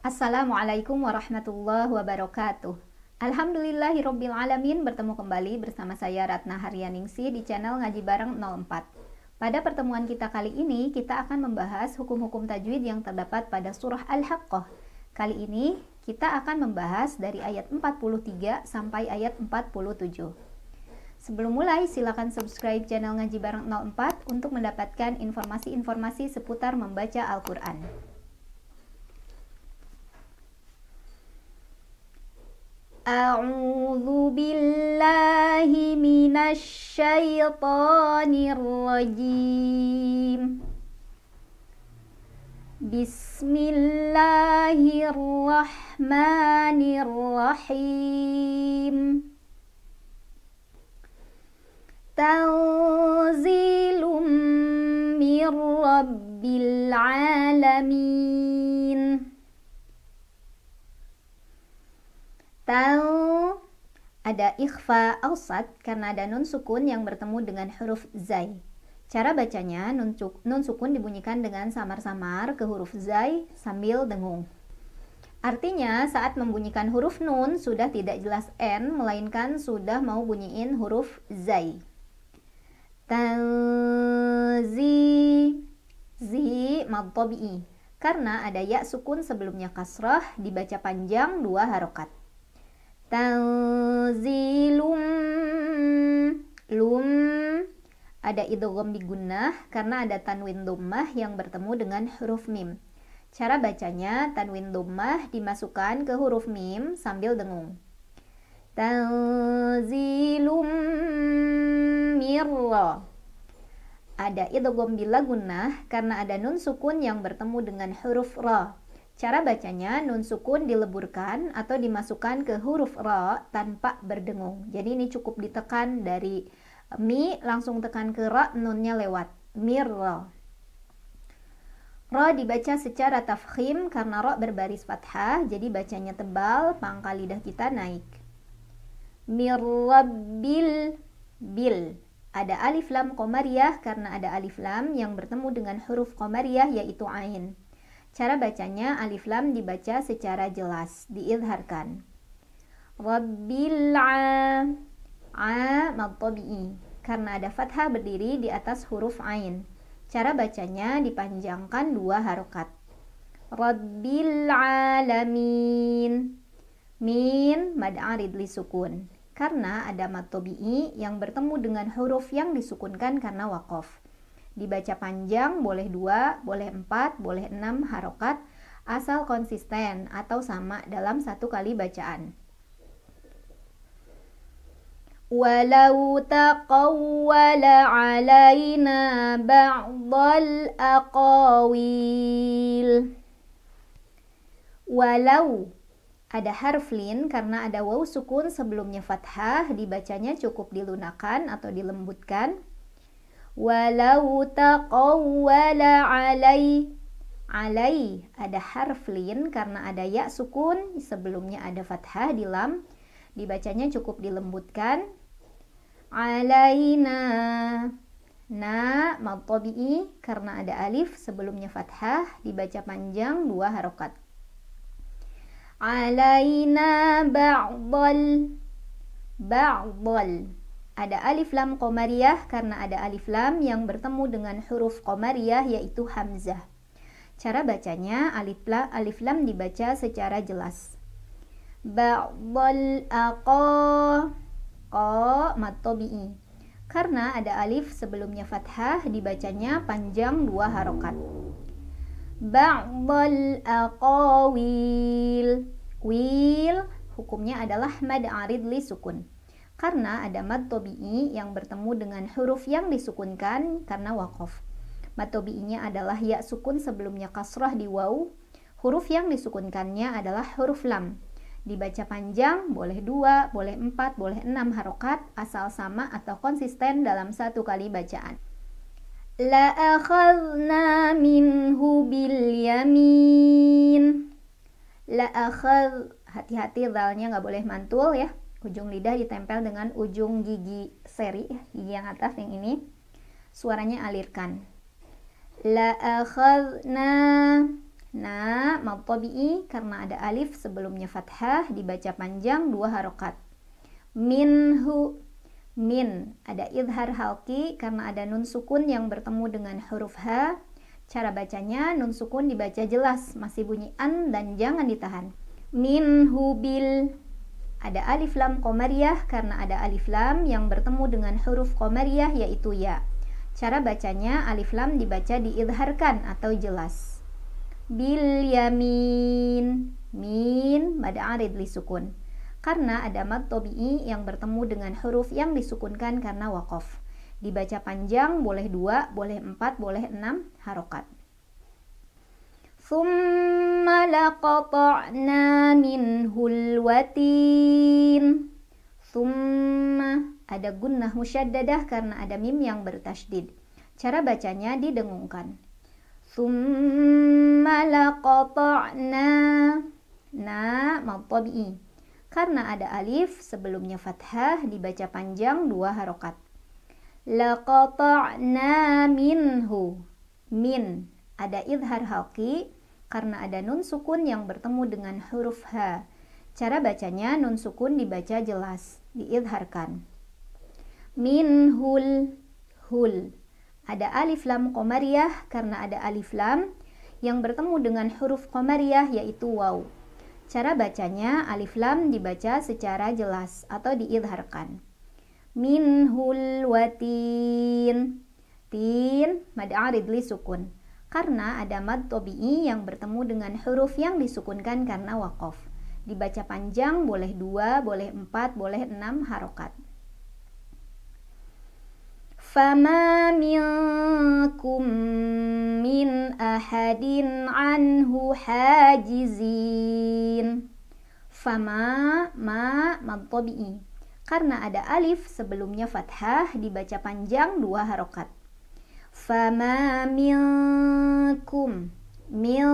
Assalamualaikum warahmatullahi wabarakatuh. Alhamdulillahirobbilalamin. bertemu kembali bersama saya Ratna Haryaningsi di channel Ngaji Bareng 04. Pada pertemuan kita kali ini kita akan membahas hukum-hukum tajwid yang terdapat pada surah Al-Haqqah. Kali ini kita akan membahas dari ayat 43 sampai ayat 47. Sebelum mulai, silakan subscribe channel Ngaji Bareng 04 untuk mendapatkan informasi-informasi seputar membaca Al-Quran. أعوذ بالله من الشيطان الرجيم بسم الله الرحمن الرحيم تنزيل من رب العالمين atau ada ikhfa awsat karena ada nun sukun yang bertemu dengan huruf zai. Cara bacanya, nun, nun sukun dibunyikan dengan samar-samar ke huruf zai sambil dengung. Artinya, saat membunyikan huruf nun sudah tidak jelas n, melainkan sudah mau bunyiin huruf zai. Tazi zi madtobi'i karena ada ya sukun sebelumnya kasrah dibaca panjang dua harokat tanzilum lum ada idgham digunah karena ada tanwin dhammah yang bertemu dengan huruf mim. Cara bacanya tanwin dhammah dimasukkan ke huruf mim sambil dengung. Tanzilum mirlo, Ada idgham bila gunah karena ada nun sukun yang bertemu dengan huruf ra. Cara bacanya nun sukun dileburkan atau dimasukkan ke huruf ro tanpa berdengung. Jadi ini cukup ditekan dari eh, mi langsung tekan ke ro nunnya lewat. mir ro ro dibaca secara tafkhim karena ro berbaris fathah, jadi bacanya tebal, pangkal lidah kita naik. mir bil bil. Ada alif lam komariah karena ada alif lam yang bertemu dengan huruf komariah yaitu ain. Cara bacanya alif lam dibaca secara jelas, diilharkan. Rabbil a, a Karena ada fathah berdiri di atas huruf ain. Cara bacanya dipanjangkan dua harokat. Rabbil alamin. Min arid li sukun. Karena ada matobi'i yang bertemu dengan huruf yang disukunkan karena wakof. Dibaca panjang boleh dua, boleh empat, boleh enam harokat asal konsisten atau sama dalam satu kali bacaan. ولو تقول علينا بعض الأقاويل Walau ada harf lin karena ada waw sukun sebelumnya fathah dibacanya cukup dilunakan atau dilembutkan walau taqawwala alai alai ada harf lin karena ada ya sukun sebelumnya ada fathah di lam dibacanya cukup dilembutkan alaina na matobi'i karena ada alif sebelumnya fathah dibaca panjang dua harokat alaina ba'dal ba'dal ada alif lam komariah karena ada alif lam yang bertemu dengan huruf komariah yaitu hamzah. Cara bacanya alif lam, alif lam dibaca secara jelas. Ba'dal aqa qa matobi'i. Karena ada alif sebelumnya fathah dibacanya panjang dua harokat. Ba'dal aqawil. Wil hukumnya adalah mad arid li sukun karena ada mad tobi'i yang bertemu dengan huruf yang disukunkan karena wakof. Mad tobi'inya adalah ya sukun sebelumnya kasrah di waw. Huruf yang disukunkannya adalah huruf lam. Dibaca panjang, boleh dua, boleh empat, boleh enam harokat, asal sama atau konsisten dalam satu kali bacaan. La akhazna minhu bil yamin. La akhaz, hati-hati dalnya nggak boleh mantul ya Ujung lidah ditempel dengan ujung gigi seri, gigi yang atas yang ini. Suaranya alirkan. La akhadna Nah, matobi'i karena ada alif sebelumnya fathah dibaca panjang dua harokat. Minhu min ada idhar halki karena ada nun sukun yang bertemu dengan huruf h. Cara bacanya nun sukun dibaca jelas, masih bunyi an dan jangan ditahan. min bil ada alif lam komariah karena ada alif lam yang bertemu dengan huruf komariah yaitu ya. Cara bacanya alif lam dibaca diidharkan atau jelas. Bil yamin. Min pada arid sukun Karena ada mad tobi'i yang bertemu dengan huruf yang disukunkan karena wakof. Dibaca panjang boleh dua, boleh empat, boleh enam harokat. Thumma ثم لقطعنا منه الوتين ثم ada gunnah musyaddadah karena ada mim yang bertasydid. Cara bacanya didengungkan. Thumma laqata'na na mabtabi'i Karena ada alif sebelumnya fathah dibaca panjang dua harokat. Laqata'na minhu. Min ada idhar haqi karena ada nun sukun yang bertemu dengan huruf H. Cara bacanya nun sukun dibaca jelas, diidharkan. Min hul hul. Ada alif lam komariah karena ada alif lam yang bertemu dengan huruf komariah yaitu waw. Cara bacanya alif lam dibaca secara jelas atau diidharkan. Min hul watin. Tin mad arid li sukun karena ada mad tobi'i yang bertemu dengan huruf yang disukunkan karena wakof. Dibaca panjang boleh dua boleh empat boleh enam harokat. minkum min ahadin anhu hajizin Fama ma mad tobi'i. karena ada alif sebelumnya fathah dibaca panjang dua harokat fama minkum mil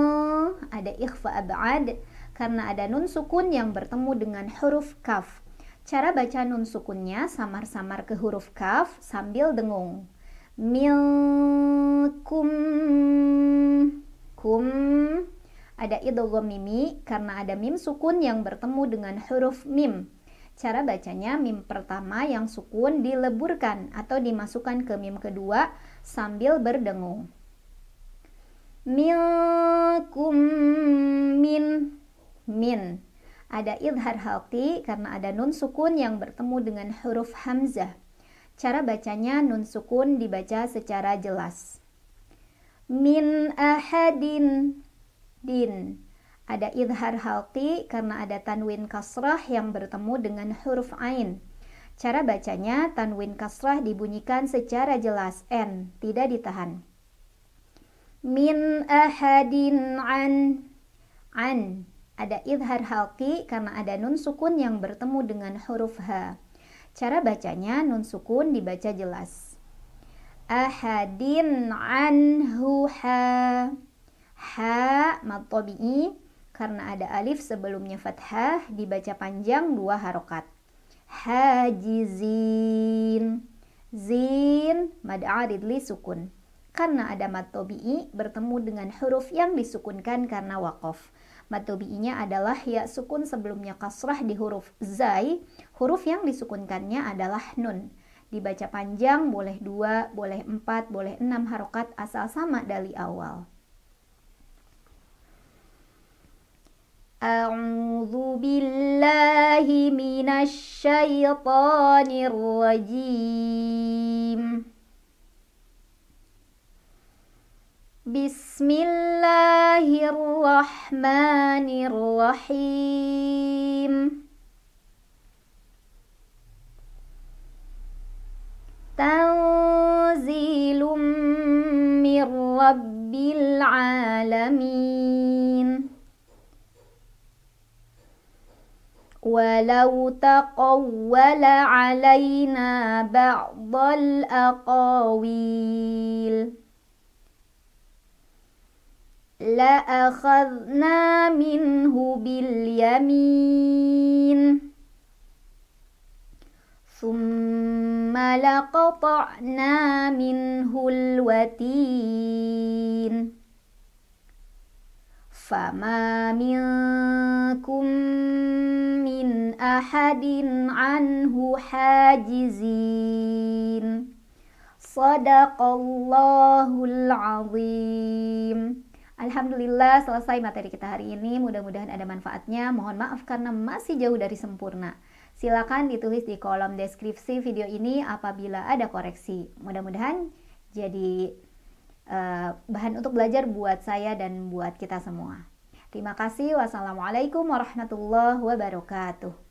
ada ikhfa ab'ad karena ada nun sukun yang bertemu dengan huruf kaf. Cara baca nun sukunnya samar-samar ke huruf kaf sambil dengung. Milkum kum ada idogomimi mimi karena ada mim sukun yang bertemu dengan huruf mim. Cara bacanya mim pertama yang sukun dileburkan atau dimasukkan ke mim kedua sambil berdengung. Milkum min min. Ada idhar halti karena ada nun sukun yang bertemu dengan huruf hamzah. Cara bacanya nun sukun dibaca secara jelas. Min ahadin din ada idhar halki karena ada tanwin kasrah yang bertemu dengan huruf ain. Cara bacanya, tanwin kasrah dibunyikan secara jelas n, tidak ditahan. Min ahadin an an ada idhar halki karena ada nun sukun yang bertemu dengan huruf h. Cara bacanya nun sukun dibaca jelas. Ahadin anhu ha ha mad karena ada alif sebelumnya fathah dibaca panjang dua harokat. Hajizin. Zin mad arid sukun. Karena ada mad tobi'i bertemu dengan huruf yang disukunkan karena wakof. Mad tobi'inya adalah ya sukun sebelumnya kasrah di huruf zai. Huruf yang disukunkannya adalah nun dibaca panjang boleh dua, boleh empat, boleh enam harokat asal sama dari awal. أعوذ بالله من الشيطان الرجيم بسم الله الرحمن الرحيم تنزيل من رب العالمين ولو تقول علينا بعض الأقاويل لأخذنا منه باليمين ثم لقطعنا منه الوتين فما منكم أحد عنه حاجزين صدق الله العظيم Alhamdulillah selesai materi kita hari ini. Mudah-mudahan ada manfaatnya. Mohon maaf karena masih jauh dari sempurna. Silakan ditulis di kolom deskripsi video ini apabila ada koreksi. Mudah-mudahan jadi uh, bahan untuk belajar buat saya dan buat kita semua. Terima kasih. Wassalamualaikum warahmatullahi wabarakatuh.